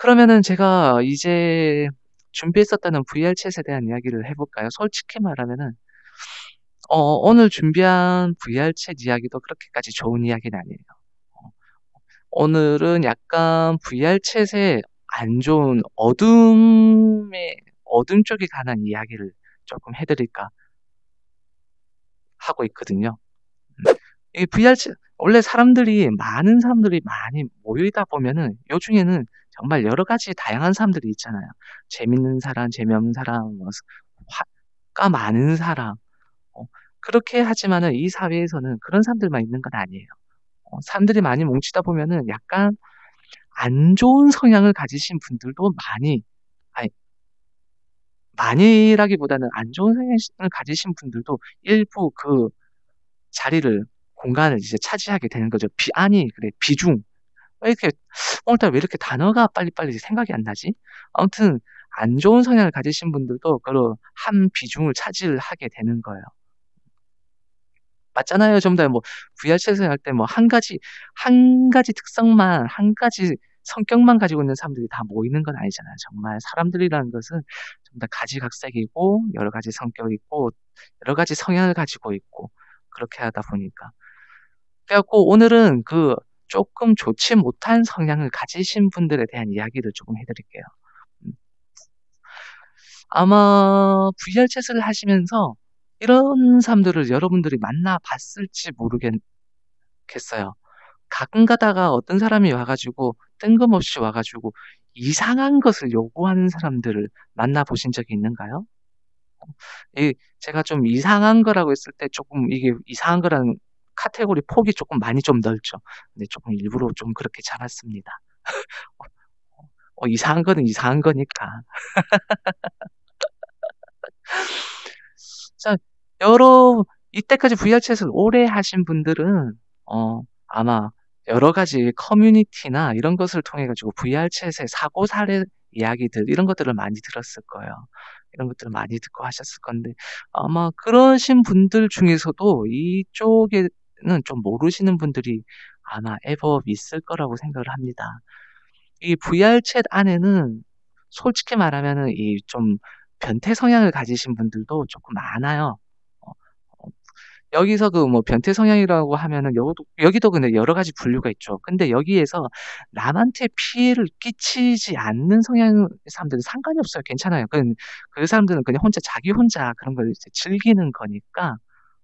그러면은 제가 이제 준비했었다는 VR챗에 대한 이야기를 해볼까요? 솔직히 말하면은 어, 오늘 준비한 VR챗 이야기도 그렇게까지 좋은 이야기는 아니에요. 어, 오늘은 약간 VR챗의 안 좋은 어둠의 어둠 쪽에 관한 이야기를 조금 해드릴까 하고 있거든요. 음. 이 VR 원래 사람들이 많은 사람들이 많이 모이다 보면은 요중에는 정말 여러 가지 다양한 사람들이 있잖아요. 재밌는 사람, 재미없는 사람, 뭐, 화가 많은 사람. 어, 그렇게 하지만은 이 사회에서는 그런 사람들만 있는 건 아니에요. 어, 사람들이 많이 뭉치다 보면은 약간 안 좋은 성향을 가지신 분들도 많이, 아니, 많이라기보다는 안 좋은 성향을 가지신 분들도 일부 그 자리를, 공간을 이제 차지하게 되는 거죠. 비, 아니, 그래, 비중. 왜 이렇게, 오늘따라 어, 왜 이렇게 단어가 빨리빨리 생각이 안 나지? 아무튼, 안 좋은 성향을 가지신 분들도 그로 한 비중을 차지하게 되는 거예요. 맞잖아요. 전부 다뭐 VR 채색 할때 뭐 한 가지 한 가지 특성만 한 가지 성격만 가지고 있는 사람들이 다 모이는 건 아니잖아요. 정말 사람들이라는 것은 좀다 가지각색이고 여러 가지 성격 있고 여러 가지 성향을 가지고 있고 그렇게 하다 보니까 그래갖고 오늘은 그 조금 좋지 못한 성향을 가지신 분들에 대한 이야기를 조금 해드릴게요. 음. 아마 VR 채스를 하시면서 이런 사람들을 여러분들이 만나 봤을지 모르겠어요. 가끔 가다가 어떤 사람이 와가지고 뜬금없이 와가지고 이상한 것을 요구하는 사람들을 만나 보신 적이 있는가요? 이 제가 좀 이상한 거라고 했을 때 조금 이게 이상한 거라는 카테고리 폭이 조금 많이 좀 넓죠. 근데 조금 일부러 좀 그렇게 잡았습니다. 어, 이상한 거는 이상한 거니까. 자, 여러 이때까지 VR 챗을 오래 하신 분들은 어, 아마 여러 가지 커뮤니티나 이런 것을 통해 가지고 VR 챗의 사고 사례 이야기들 이런 것들을 많이 들었을 거예요. 이런 것들을 많이 듣고 하셨을 건데 아마 그러신 분들 중에서도 이쪽에는 좀 모르시는 분들이 아마 에버 있을 거라고 생각을 합니다. 이 VR 챗 안에는 솔직히 말하면은 이 좀 변태 성향을 가지신 분들도 조금 많아요. 여기서 그 뭐 변태 성향이라고 하면은 여기도 여기도 근데 여러 가지 분류가 있죠. 근데 여기에서 남한테 피해를 끼치지 않는 성향의 사람들은 상관이 없어요. 괜찮아요. 그, 그 사람들은 그냥 혼자 자기 혼자 그런 걸 이제 즐기는 거니까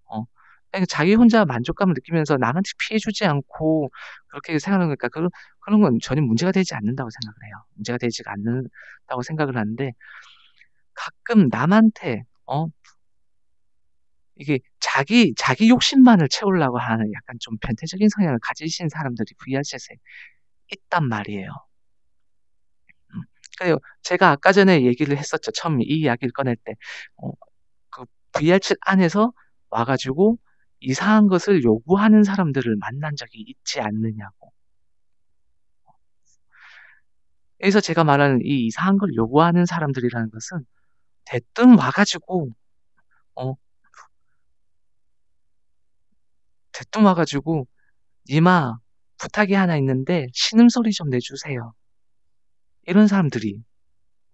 어. 그러니까 자기 혼자 만족감을 느끼면서 남한테 피해 주지 않고 그렇게 생각하는 거니까 그런 그런 건 전혀 문제가 되지 않는다고 생각을 해요. 문제가 되지 않는다고 생각을 하는데 가끔 남한테 어 이게 자기 자기 욕심만을 채우려고 하는 약간 좀 변태적인 성향을 가지신 사람들이 VR챗에 있단 말이에요. 음. 그래요 제가 아까 전에 얘기를 했었죠. 처음 이 이야기를 꺼낼 때, 어, 그 VR챗 안에서 와가지고 이상한 것을 요구하는 사람들을 만난 적이 있지 않느냐고. 그래서 제가 말하는 이 이상한 걸 요구하는 사람들이라는 것은 대뜸 와가지고 어, 대뜸 와가지고 이마 부탁이 하나 있는데 신음소리 좀 내주세요. 이런 사람들이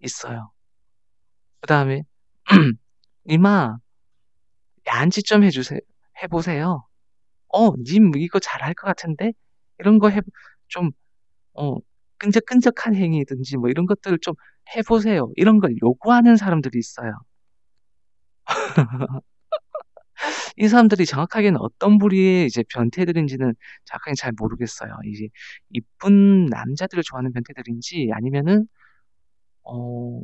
있어요. 그 다음에 이마 얀지 좀 해주세요. 해보세요. 어, 님 이거 잘할 것 같은데 이런 거 해좀 어, 끈적끈적한 행위든지 뭐 이런 것들을 좀 해보세요. 이런 걸 요구하는 사람들이 있어요. 이 사람들이 정확하게는 어떤 부류의 이제 변태들인지는 정확하게 잘 모르겠어요. 이제 이쁜 남자들을 좋아하는 변태들인지 아니면은 어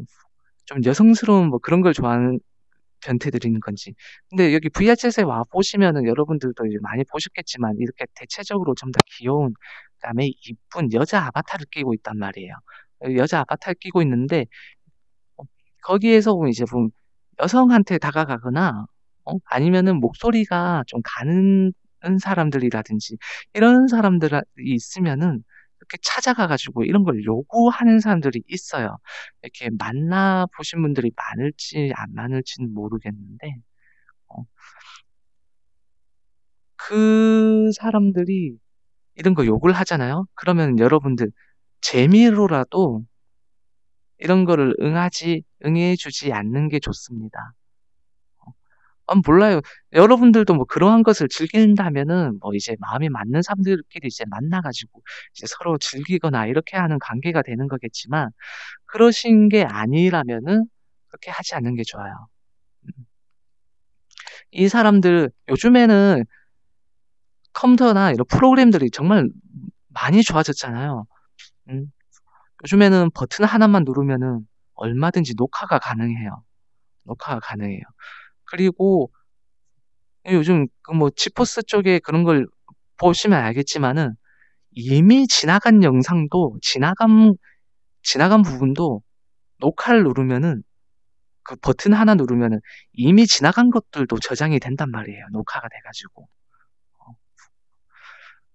좀 여성스러운 뭐 그런 걸 좋아하는 변태들인 건지. 근데 여기 VHS에 와 보시면은 여러분들도 이제 많이 보셨겠지만 이렇게 대체적으로 좀 더 귀여운 그다음에 이쁜 여자 아바타를 끼고 있단 말이에요. 여자 아바타를 끼고 있는데 어, 거기에서 보면 뭐 이제 보면 여성한테 다가가거나 어? 아니면은 목소리가 좀 가는 사람들이라든지 이런 사람들이 있으면은 이렇게 찾아가 가지고 이런 걸 요구하는 사람들이 있어요. 이렇게 만나 보신 분들이 많을지 안 많을지는 모르겠는데 어. 그 사람들이 이런 거 욕을 하잖아요. 그러면 여러분들 재미로라도 이런 거를 응하지 응해 주지 않는 게 좋습니다. 아, 몰라요. 여러분들도 뭐 그러한 것을 즐긴다면은 뭐 이제 마음이 맞는 사람들끼리 이제 만나 가지고 이제 서로 즐기거나 이렇게 하는 관계가 되는 거겠지만 그러신 게 아니라면은 그렇게 하지 않는 게 좋아요. 음. 이 사람들 요즘에는 컴퓨터나 이런 프로그램들이 정말 많이 좋아졌잖아요. 음. 요즘에는 버튼 하나만 누르면은 얼마든지 녹화가 가능해요. 녹화가 가능해요. 그리고 요즘 그뭐 지포스 쪽에 그런 걸 보시면 알겠지만은 이미 지나간 영상도 지나간 지나간 부분도 녹화를 누르면은 그 버튼 하나 누르면은 이미 지나간 것들도 저장이 된단 말이에요. 녹화가 돼가지고. 어.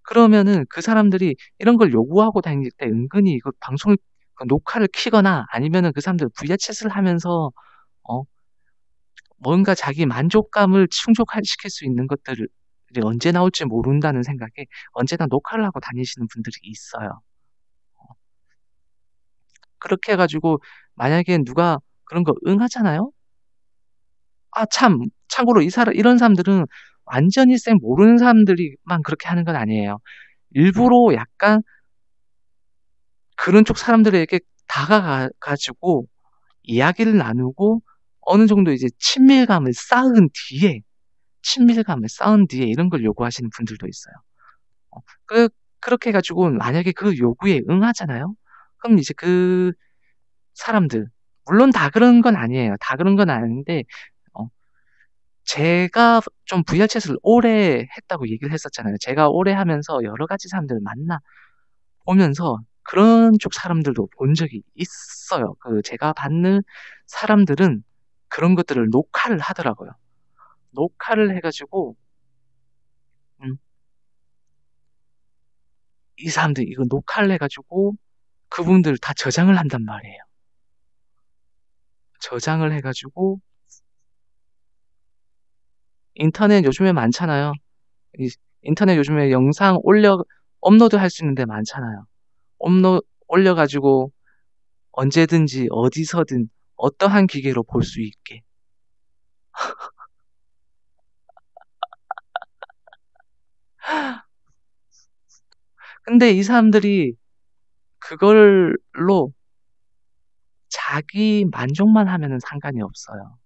그러면은 그 사람들이 이런 걸 요구하고 다닐 때 은근히 이거 그 방송을 그 녹화를 키거나 아니면은 그 사람들 VHS를 하면서 뭔가 자기 만족감을 충족시킬 수 있는 것들이 언제 나올지 모른다는 생각에 언제나 녹화를 하고 다니시는 분들이 있어요. 그렇게 해가지고 만약에 누가 그런 거 응하잖아요? 아, 참, 참고로 이 사람, 이런 사람들은 완전히 쌩 모르는 사람들이만 그렇게 하는 건 아니에요. 일부러 약간 그런 쪽 사람들에게 다가가지고 이야기를 나누고 어느 정도 이제 친밀감을 쌓은 뒤에 친밀감을 쌓은 뒤에 이런 걸 요구하시는 분들도 있어요. 어, 그, 그렇게 해가지고 만약에 그 요구에 응하잖아요. 그럼 이제 그 사람들 물론 다 그런 건 아니에요. 다 그런 건 아닌데 어, 제가 좀 VR 채스를 오래 했다고 얘기를 했었잖아요. 제가 오래 하면서 여러 가지 사람들을 만나 보면서 그런 쪽 사람들도 본 적이 있어요. 그 제가 받는 사람들은 그런 것들을 녹화를 하더라고요. 녹화를 해가지고 음, 이 사람들 이거 녹화를 해가지고 그분들 다 저장을 한단 말이에요. 저장을 해가지고 인터넷 요즘에 많잖아요. 인터넷 요즘에 영상 올려 업로드 할 수 있는 데 많잖아요. 업로 드 올려가지고 언제든지 어디서든 어떠한 기계로 볼 수 있게. 근데 이 사람들이 그걸로 자기 만족만 하면 상관이 없어요.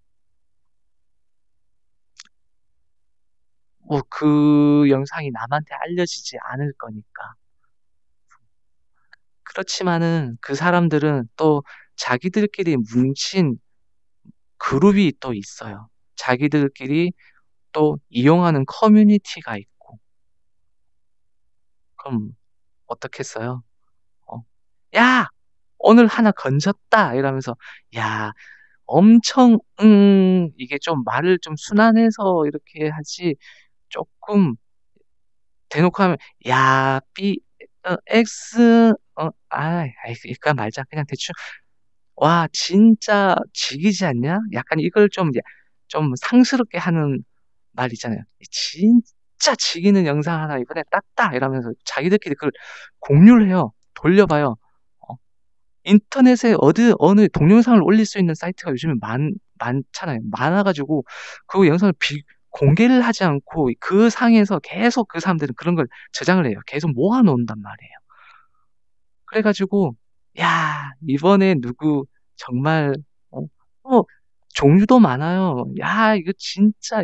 뭐 그 영상이 남한테 알려지지 않을 거니까. 그렇지만은 그 사람들은 또 자기들끼리 뭉친 그룹이 또 있어요. 자기들끼리 또 이용하는 커뮤니티가 있고. 그럼 어떻겠어요? 어. 야! 오늘 하나 건졌다! 이러면서, 야, 엄청, 음, 이게 좀 말을 좀 순환해서 이렇게 하지, 조금, 대놓고 하면, 야, B, 어, X, 어, 아, 아이, 이까 말자. 그냥 대충 와, 진짜 지기지 않냐? 약간 이걸 좀, 좀 상스럽게 하는 말 있잖아요. 진짜 지기는 영상 하나 이번에 땄다! 이러면서 자기들끼리 그걸 공유를 해요. 돌려봐요. 어, 인터넷에 어디, 어느 동영상을 올릴 수 있는 사이트가 요즘에 많, 많잖아요. 많아가지고 그 영상을 비, 공개를 하지 않고 그 상에서 계속 그 사람들은 그런 걸 저장을 해요. 계속 모아놓는단 말이에요. 그래가지고 야 이번에 누구 정말 어, 어 종류도 많아요. 야 이거 진짜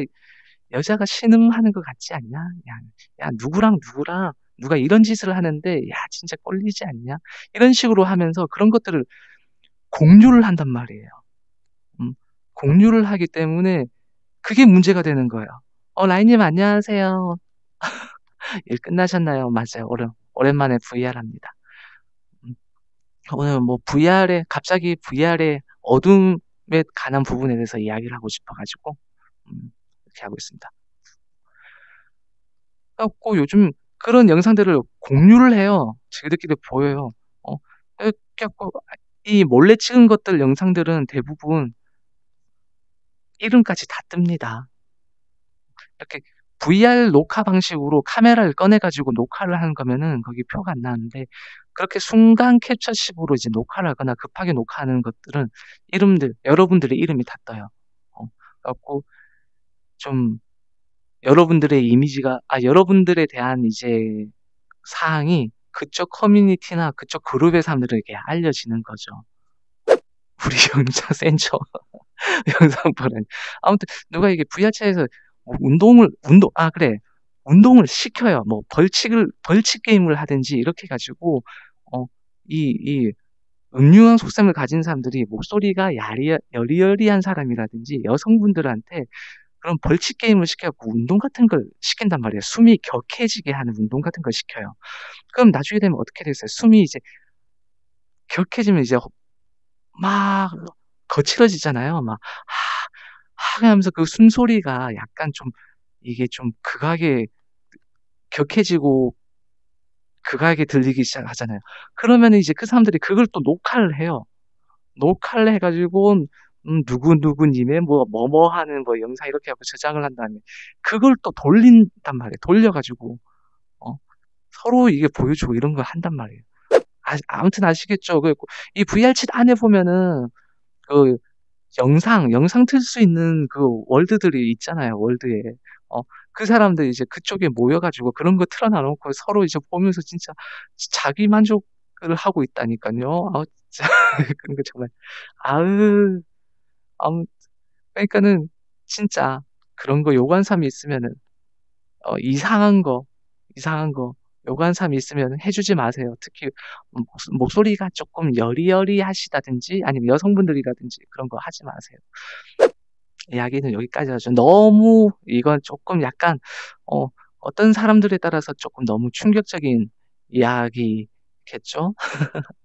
여자가 신음하는 것 같지 않냐? 야, 야 누구랑 누구랑 누가 이런 짓을 하는데 야 진짜 꼴리지 않냐? 이런 식으로 하면서 그런 것들을 공유를 한단 말이에요. 음, 공유를 하기 때문에 그게 문제가 되는 거예요. 어 라인님 안녕하세요. 일 끝나셨나요? 맞아요. 오랜, 오랜만에 VR 합니다. 오늘 뭐 VR에 갑자기 VR의 어둠에 관한 부분에 대해서 이야기를 하고 싶어가지고 음, 이렇게 하고 있습니다. 갖고 요즘 그런 영상들을 공유를 해요. 자기들끼리 보여요. 어, 갖고 이 몰래 찍은 것들 영상들은 대부분 이름까지 다 뜹니다. 이렇게 VR 녹화 방식으로 카메라를 꺼내가지고 녹화를 하는 거면은 거기 표가 안 나는데 그렇게 순간 캡처식으로 이제 녹화를 하거나 급하게 녹화하는 것들은 이름들 여러분들의 이름이 다 떠요. 어, 그래갖고 좀 여러분들의 이미지가 아 여러분들에 대한 이제 사항이 그쪽 커뮤니티나 그쪽 그룹의 사람들에게 알려지는 거죠. 우리 영자 센처 영상 보는 아무튼 누가 이게 VR차에서 운동을 운동 아 그래 운동을 시켜요. 뭐 벌칙을 벌칙 게임을 하든지 이렇게 가지고 어 이 이 음흉한 속셈을 가진 사람들이 목소리가 야리 여리여리한 사람이라든지 여성분들한테 그런 벌칙 게임을 시켜갖고 운동 같은 걸 시킨단 말이에요. 숨이 격해지게 하는 운동 같은 걸 시켜요. 그럼 나중에 되면 어떻게 되겠어요? 숨이 이제 격해지면 이제 막 거칠어지잖아요. 막 아, 하면서 그 숨소리가 약간 좀 이게 좀 극하게 격해지고 극하게 들리기 시작하잖아요. 그러면 이제 그 사람들이 그걸 또 녹화를 해요. 녹화를 해가지고 음, 누구누구님의 뭐, 뭐뭐 하는 뭐 영상 이렇게 하고 저장을 한 다음에 그걸 또 돌린단 말이에요. 돌려가지고, 어, 서로 이게 보여주고 이런 걸 한단 말이에요. 아, 아무튼 아시겠죠? 그, 이 VR챗 안에 보면은, 그, 영상, 영상 틀 수 있는 그 월드들이 있잖아요, 월드에. 어, 그 사람들 이제 그쪽에 모여가지고 그런 거 틀어놔놓고 서로 이제 보면서 진짜 자기 만족을 하고 있다니까요. 아, 우 진짜. 그런 거 정말, 아으, 아무, 그러니까는 진짜 그런 거 요관삼이 있으면은, 어, 이상한 거, 이상한 거, 요구하는 사람 있으면 해주지 마세요. 특히 뭐 목, 소리가 조금 여리여리하시다든지 아니면 여성분들이라든지 그런 거 하지 마세요. 이야기는 여기까지 하죠. 너무 이건 조금 약간 어, 어떤 사람들에 따라서 조금 너무 충격적인 이야기겠죠.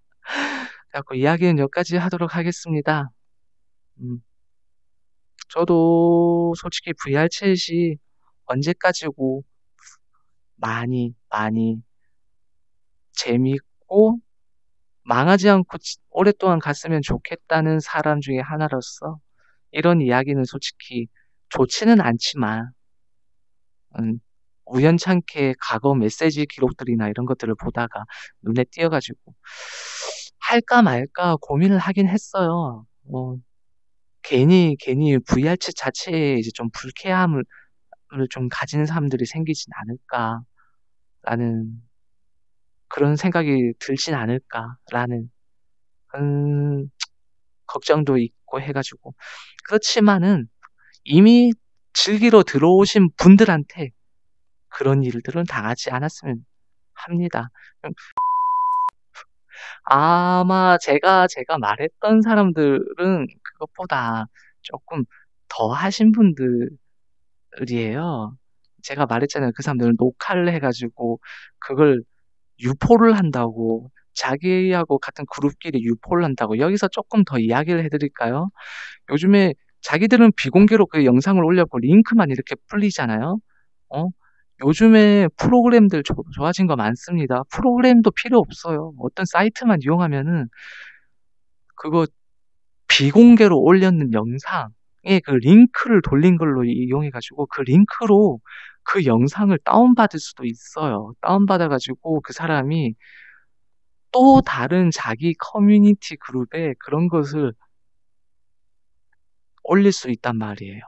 그래갖고 이야기는 여기까지 하도록 하겠습니다. 음. 저도 솔직히 VR 챗이 언제까지고 많이 많이 재밌고 망하지 않고 오랫동안 갔으면 좋겠다는 사람 중에 하나로서 이런 이야기는 솔직히 좋지는 않지만 음, 우연찮게 과거 메시지 기록들이나 이런 것들을 보다가 눈에 띄어가지고 할까 말까 고민을 하긴 했어요. 뭐 괜히 괜히 VR책 자체에 이제 좀 불쾌함을 좀 가진 사람들이 생기진 않을까라는 그런 생각이 들진 않을까라는 그런 걱정도 있고 해가지고 그렇지만은 이미 즐기러 들어오신 분들한테 그런 일들은 당하지 않았으면 합니다. 아마 제가 제가 말했던 사람들은 그것보다 조금 더 하신 분들 들이에요. 제가 말했잖아요. 그 사람들은 녹화를 해 가지고 그걸 유포를 한다고 자기하고 같은 그룹끼리 유포를 한다고 여기서 조금 더 이야기를 해 드릴까요? 요즘에 자기들은 비공개로 그 영상을 올렸고 링크만 이렇게 풀리잖아요. 어? 요즘에 프로그램들 좋 좋아진 거 많습니다. 프로그램도 필요 없어요. 뭐 어떤 사이트만 이용하면은 그거 비공개로 올렸는 영상 예, 그 링크를 돌린 걸로 이용해 가지고 그 링크로 그 영상을 다운받을 수도 있어요. 다운받아 가지고 그 사람이 또 다른 자기 커뮤니티 그룹에 그런 것을 올릴 수 있단 말이에요.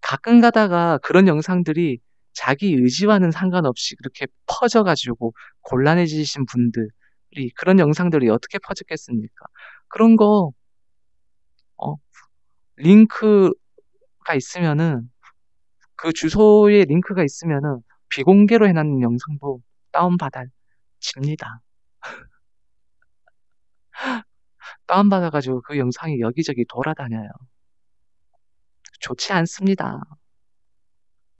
가끔 가다가 그런 영상들이 자기 의지와는 상관없이 그렇게 퍼져가지고 곤란해지신 분들이 그런 영상들이 어떻게 퍼졌겠습니까? 그런 거 어, 링크가 있으면은 그 주소에 링크가 있으면은 비공개로 해놓은 영상도 다운받아집니다. 다운받아가지고 그 영상이 여기저기 돌아다녀요. 좋지 않습니다.